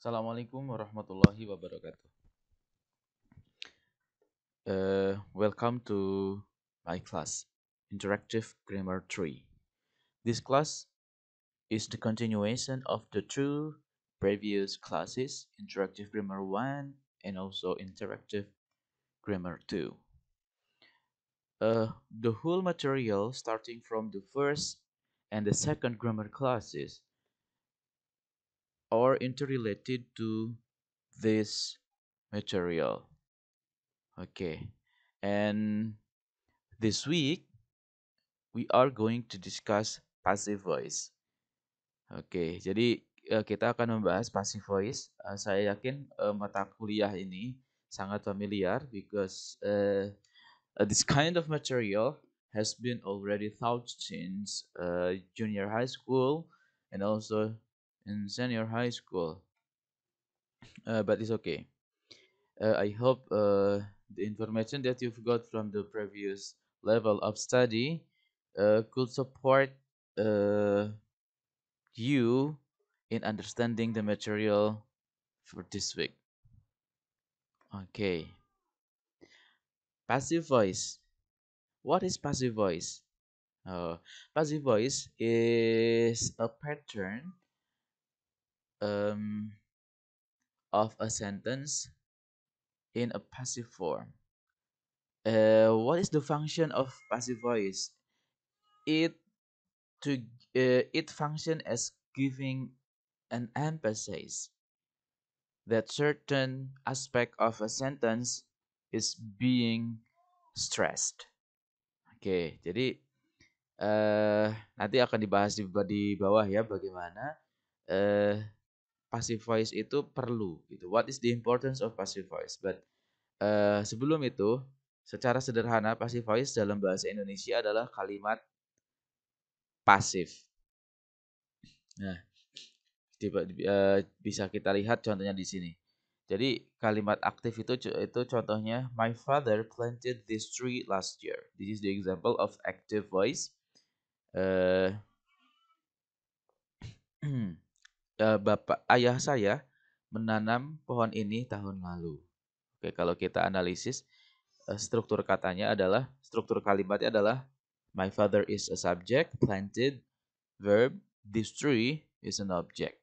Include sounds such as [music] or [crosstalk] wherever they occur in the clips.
Assalamualaikum warahmatullahi wabarakatuh. Uh, welcome to my class, Interactive Grammar 3. This class is the continuation of the two previous classes, Interactive Grammar 1 and also Interactive Grammar 2. Uh, the whole material starting from the first and the second grammar classes or interrelated to this material. Okay, and this week we are going to discuss passive voice. Oke, okay, jadi uh, kita akan membahas passive voice. Uh, saya yakin uh, mata kuliah ini sangat familiar because uh, uh, this kind of material has been already taught since uh, junior high school and also in senior high school uh, but it's okay uh, i hope uh, the information that you've got from the previous level of study uh, could support uh, you in understanding the material for this week okay passive voice what is passive voice oh, passive voice is a pattern um, of a sentence in a passive form. Uh, what is the function of passive voice? It to uh, it function as giving an emphasis that certain aspect of a sentence is being stressed. Oke, okay, jadi uh, nanti akan dibahas di, di bawah ya bagaimana uh, passive voice itu perlu gitu. What is the importance of passive voice? But uh, sebelum itu, secara sederhana passive voice dalam bahasa Indonesia adalah kalimat pasif. Nah, tiba, uh, bisa kita lihat contohnya di sini. Jadi kalimat aktif itu itu contohnya my father planted this tree last year. This is the example of active voice. Uh, [clears throat] uh, bapak ayah saya menanam pohon ini tahun lalu. Oke, kalau kita analisis uh, struktur katanya adalah struktur kalimatnya adalah my father is a subject, planted, verb, this tree is an object.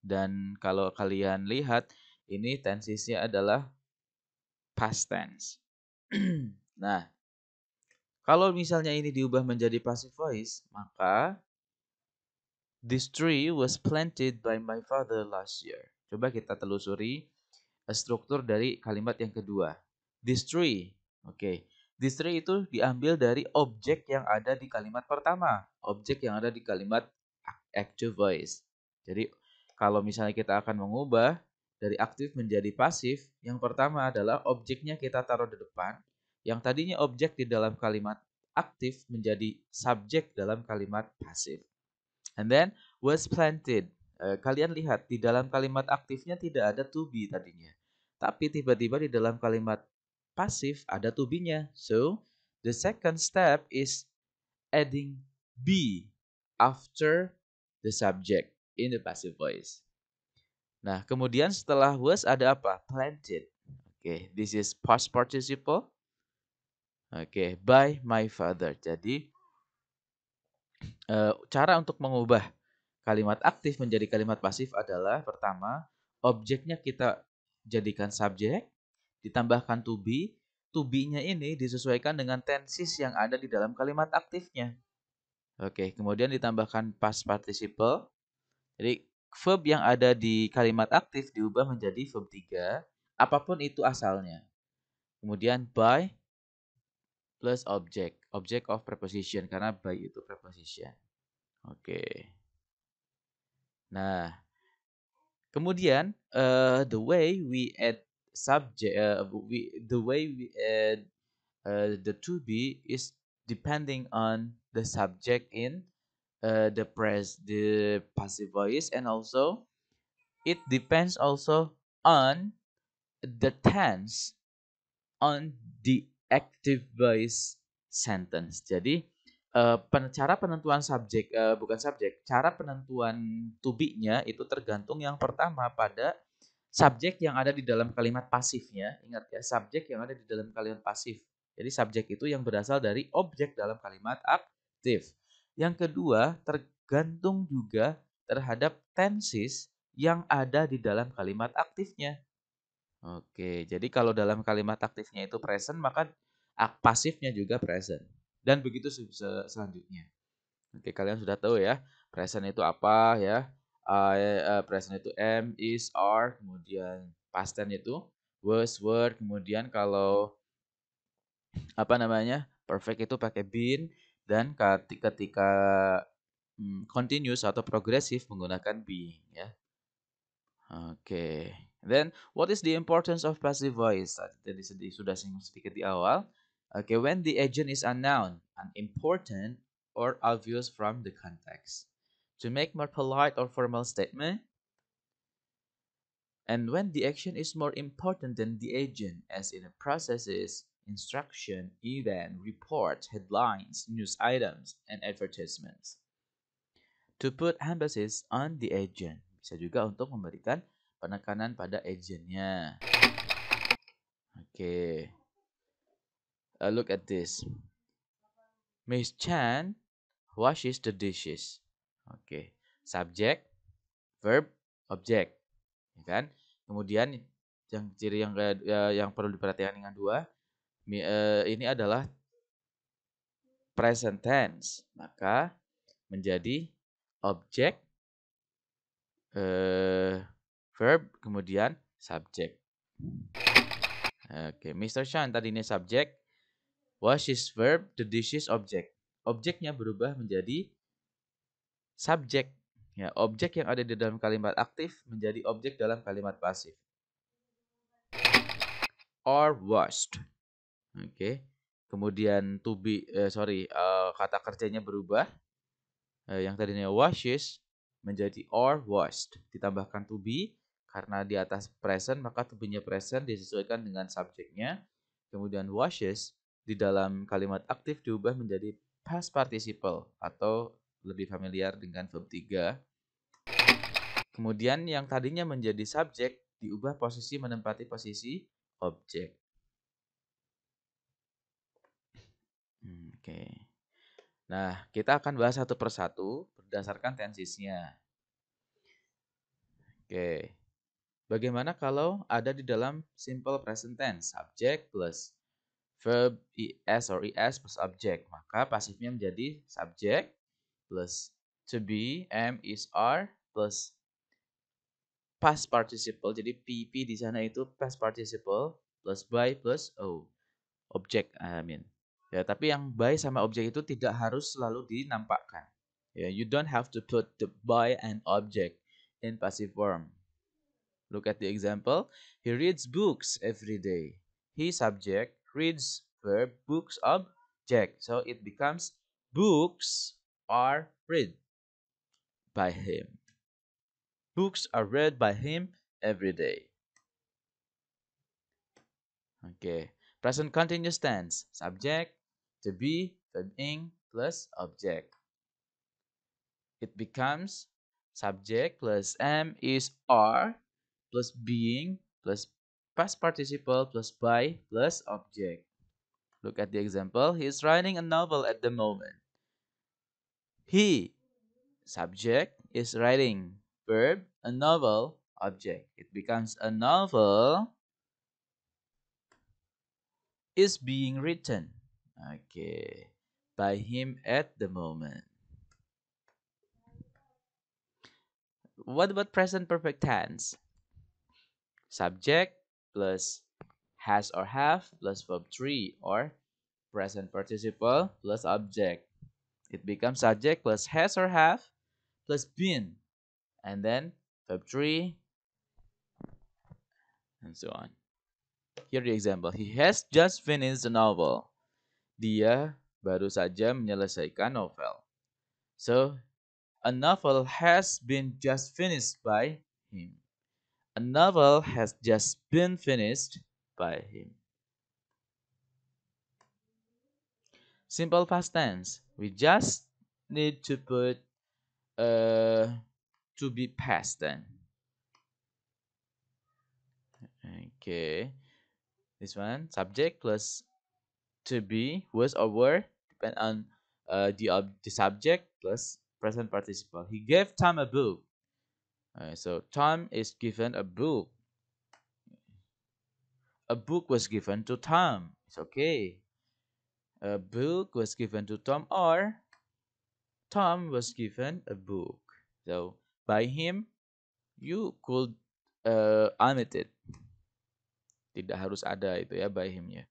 Dan kalau kalian lihat ini tensisnya adalah past tense. [clears throat] nah, kalau misalnya ini diubah menjadi passive voice, maka This tree was planted by my father last year. Coba kita telusuri eh, struktur dari kalimat yang kedua. This tree. Oke. Okay. This tree itu diambil dari objek yang ada di kalimat pertama. Objek yang ada di kalimat active voice. Jadi kalau misalnya kita akan mengubah dari aktif menjadi pasif, yang pertama adalah objeknya kita taruh di depan. Yang tadinya objek di dalam kalimat aktif menjadi subjek dalam kalimat pasif. And then was planted. Uh, kalian lihat di dalam kalimat aktifnya tidak ada to be tadinya. Tapi tiba-tiba di dalam kalimat pasif ada to be-nya. So, the second step is adding be after the subject in the passive voice. Nah, kemudian setelah was ada apa? Planted. Oke, okay, this is past participle. Oke, okay, by my father. Jadi, Eh, cara untuk mengubah kalimat aktif menjadi kalimat pasif adalah pertama, objeknya kita jadikan subjek, ditambahkan to be, to be-nya ini disesuaikan dengan tenses yang ada di dalam kalimat aktifnya. Oke, kemudian ditambahkan past participle. Jadi verb yang ada di kalimat aktif diubah menjadi verb 3, apapun itu asalnya. Kemudian by plus object, object of preposition karena by itu preposition. Oke. Okay. Nah, kemudian uh, the way we add subject uh, we, the way we add uh, the to be is depending on the subject in uh, the press the passive voice and also it depends also on the tense on the active voice sentence. Jadi uh, pen, cara penentuan subjek uh, bukan subjek, cara penentuan to be-nya itu tergantung yang pertama pada subjek yang ada di dalam kalimat pasifnya. Ingat ya, subjek yang ada di dalam kalimat pasif. Jadi subjek itu yang berasal dari objek dalam kalimat aktif. Yang kedua, tergantung juga terhadap tenses yang ada di dalam kalimat aktifnya. Oke, jadi kalau dalam kalimat aktifnya itu present, maka pasifnya juga present. Dan begitu se selanjutnya. Oke, kalian sudah tahu ya, present itu apa ya? Uh, uh, present itu am, is, are, kemudian past tense itu was, were, kemudian kalau apa namanya? perfect itu pakai been dan ketika, ketika hmm, continuous atau progressive menggunakan be ya. Oke. Then, what is the importance of passive voice? Tadi sudah singgung sedikit di awal. Okay, when the agent is unknown, unimportant, or obvious from the context. To make more polite or formal statement. And when the action is more important than the agent, as in processes, instruction, event, report, headlines, news items, and advertisements. To put emphasis on the agent. Bisa juga untuk memberikan penekanan pada agentnya. Okay. Uh, look at this. Miss Chan washes the dishes. Okay. Subject, verb, object. Ya kan? Kemudian yang ciri yang uh, yang perlu diperhatikan dengan dua uh, ini adalah present tense. Maka menjadi object. uh, verb, kemudian subject. Oke, okay. Mr. Chan tadi ini subject. Wash is verb, the dishes object. Objeknya berubah menjadi subject. Ya, objek yang ada di dalam kalimat aktif menjadi objek dalam kalimat pasif. Or washed. Oke. Okay. Kemudian to be, uh, sorry, uh, kata kerjanya berubah. Uh, yang tadinya washes menjadi or washed. Ditambahkan to be, karena di atas present, maka tubuhnya present disesuaikan dengan subjeknya. Kemudian washes di dalam kalimat aktif diubah menjadi past participle atau lebih familiar dengan verb 3. Kemudian yang tadinya menjadi subjek diubah posisi menempati posisi objek. Hmm, Oke. Okay. Nah, kita akan bahas satu persatu berdasarkan tensisnya. Oke. Okay. Bagaimana kalau ada di dalam simple present tense, subject plus verb es or es plus object. Maka pasifnya menjadi subject plus to be, am, is, are plus past participle. Jadi PP di sana itu past participle plus by plus o. Object, I mean. Ya, tapi yang by sama object itu tidak harus selalu dinampakkan. Ya, you don't have to put the by and object in passive form. Look at the example. He reads books every day. He subject reads verb books object. So it becomes books are read by him. Books are read by him every day. Okay. Present continuous tense. Subject to be verb ing plus object. It becomes subject plus am is are plus being plus past participle plus by plus object. Look at the example. He is writing a novel at the moment. He, subject, is writing verb, a novel, object. It becomes a novel is being written. Okay. By him at the moment. What about present perfect tense? subject plus has or have plus verb 3 or present participle plus object. It becomes subject plus has or have plus been and then verb 3 and so on. Here the example. He has just finished the novel. Dia baru saja menyelesaikan novel. So, a novel has been just finished by him. A novel has just been finished by him. Simple past tense. We just need to put uh, to be past then. Okay. This one, subject plus to be, was or were, depend on uh, the, the subject plus present participle. He gave Tom a book. Right, so Tom is given a book. A book was given to Tom. It's okay. A book was given to Tom or Tom was given a book. So by him you could uh, omit it. Tidak harus ada itu ya by him ya.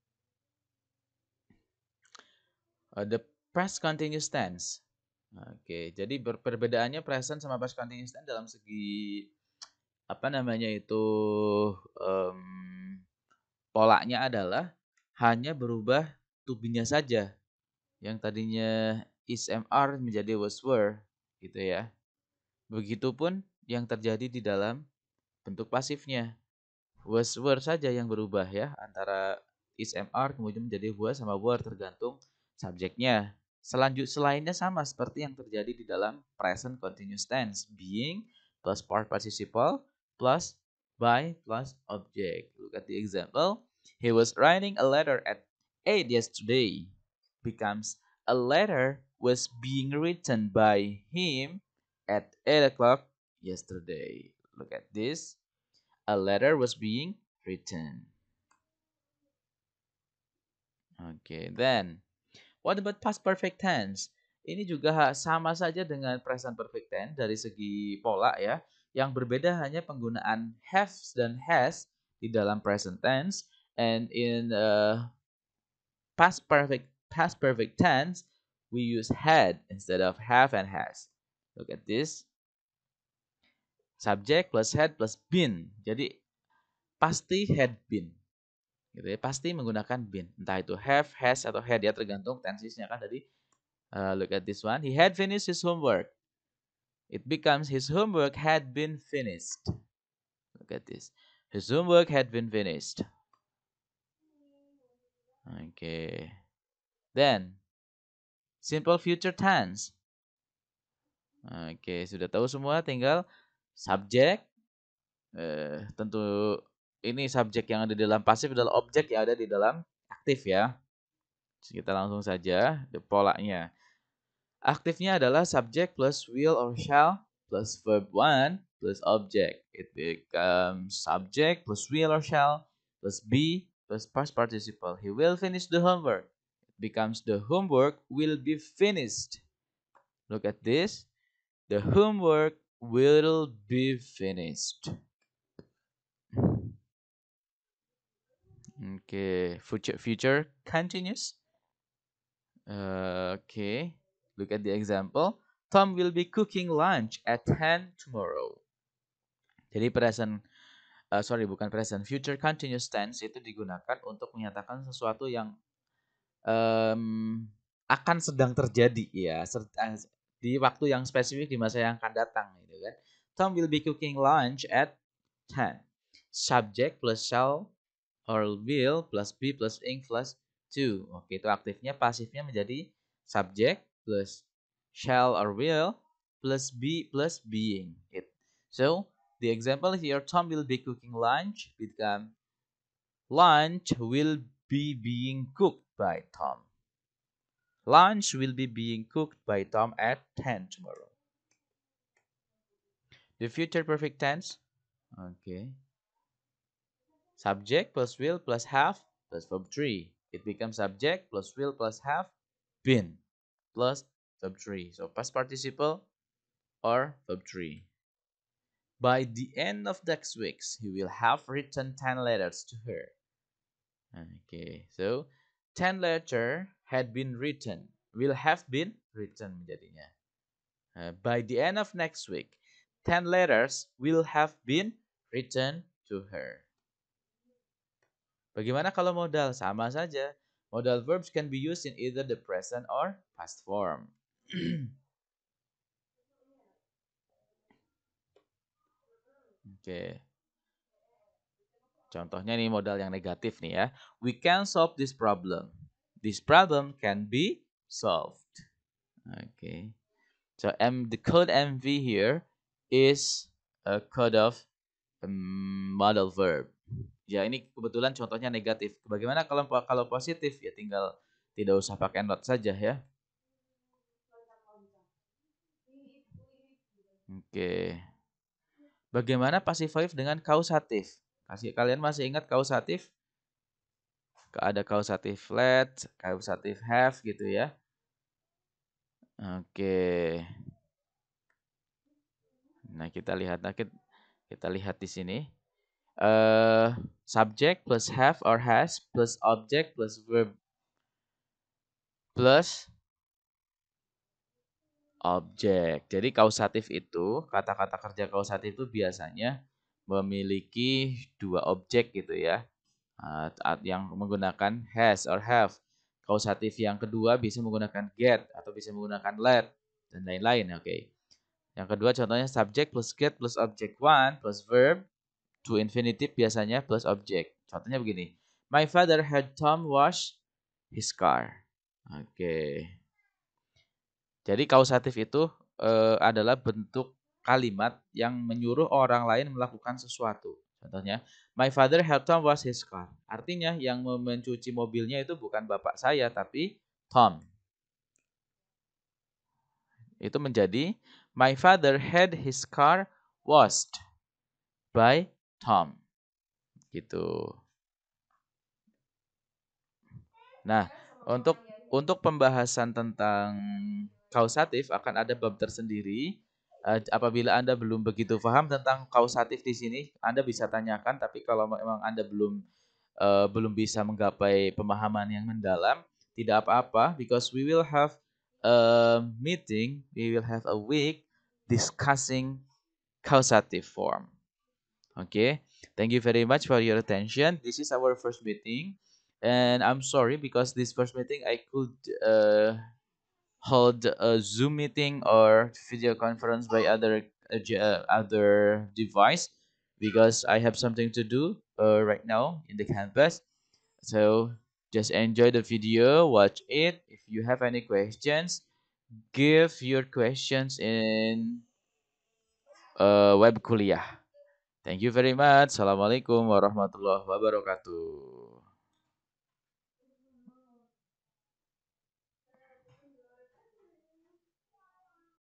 Uh, the past continuous tense. Oke, jadi perbedaannya present sama past continuous tense dalam segi apa namanya itu um, polanya adalah hanya berubah to saja. Yang tadinya is MR menjadi was were gitu ya. Begitupun yang terjadi di dalam bentuk pasifnya. Was were saja yang berubah ya antara is MR kemudian menjadi was sama were tergantung subjeknya Selanjut selainnya sama seperti yang terjadi di dalam present continuous tense. Being plus part participle plus by plus object. Look at the example. He was writing a letter at 8 yesterday. Becomes a letter was being written by him at 8 o'clock yesterday. Look at this. A letter was being written. Okay, then What about past perfect tense? Ini juga sama saja dengan present perfect tense dari segi pola ya. Yang berbeda hanya penggunaan have dan has di dalam present tense and in uh, past perfect past perfect tense we use had instead of have and has. Look at this. Subject plus had plus been. Jadi pasti had been gitu ya pasti menggunakan been entah itu have has atau had ya tergantung tensisnya kan tadi uh, eh, look at this one he had finished his homework it becomes his homework had been finished look at this his homework had been finished okay then simple future tense oke okay, sudah tahu semua tinggal subject uh, tentu ini subjek yang ada di dalam pasif adalah objek yang ada di dalam aktif ya. Kita langsung saja polanya. Aktifnya adalah subjek plus will or shall plus verb one plus object. It becomes subject plus will or shall plus be plus past participle. He will finish the homework. It becomes the homework will be finished. Look at this. The homework will be finished. Okay, future future continuous. Uh, okay, look at the example. Tom will be cooking lunch at 10 tomorrow. Jadi present uh, sorry bukan present, future continuous tense itu digunakan untuk menyatakan sesuatu yang um, akan sedang terjadi ya eh, di waktu yang spesifik di masa yang akan datang gitu kan. Tom will be cooking lunch at 10. Subject plus shall or will plus be plus ing plus do. Oke, itu aktifnya, pasifnya menjadi subject plus shall or will plus be plus being. It. So, the example here, Tom will be cooking lunch, become lunch will be being cooked by Tom. Lunch will be being cooked by Tom at 10 tomorrow. The future perfect tense. Okay. subject plus will plus have plus verb 3. It becomes subject plus will plus have been plus verb 3. So past participle or verb 3. By the end of next week, he will have written 10 letters to her. Okay, so 10 letter had been written, will have been written menjadinya. Uh, by the end of next week, 10 letters will have been written to her. Bagaimana kalau modal? Sama saja. Modal verbs can be used in either the present or past form. [clears throat] Oke. Okay. Contohnya nih modal yang negatif nih ya. We can solve this problem. This problem can be solved. Okay. So M the code MV here is a code of um, modal verb ya ini kebetulan contohnya negatif. Bagaimana kalau kalau positif ya tinggal tidak usah pakai not saja ya. Oke. Okay. Bagaimana passive dengan kausatif? Kasih kalian masih ingat kausatif? Ada kausatif let, kausatif have gitu ya. Oke. Nah, kita lihat nah, kita lihat di sini uh, subject plus have or has plus object plus verb plus objek. Jadi kausatif itu, kata-kata kerja kausatif itu biasanya memiliki dua objek gitu ya. Eh, yang menggunakan has or have. Kausatif yang kedua bisa menggunakan get atau bisa menggunakan let dan lain-lain. Oke. Okay. Yang kedua contohnya subject plus get plus object one plus verb to infinitive biasanya plus objek. Contohnya begini. My father had Tom wash his car. Oke. Okay. Jadi kausatif itu uh, adalah bentuk kalimat yang menyuruh orang lain melakukan sesuatu. Contohnya, my father helped Tom wash his car. Artinya yang mencuci mobilnya itu bukan bapak saya tapi Tom. Itu menjadi my father had his car washed by Tom. Gitu. Nah, untuk untuk pembahasan tentang kausatif akan ada bab tersendiri. Eh, apabila Anda belum begitu paham tentang kausatif di sini, Anda bisa tanyakan. Tapi kalau memang Anda belum uh, belum bisa menggapai pemahaman yang mendalam, tidak apa-apa, because we will have a meeting, we will have a week discussing causative form. okay thank you very much for your attention this is our first meeting and i'm sorry because this first meeting i could uh, hold a zoom meeting or video conference by other uh, uh, other device because i have something to do uh, right now in the campus so just enjoy the video watch it if you have any questions give your questions in uh, web kuliah Thank you very much. Assalamualaikum warahmatullahi wabarakatuh.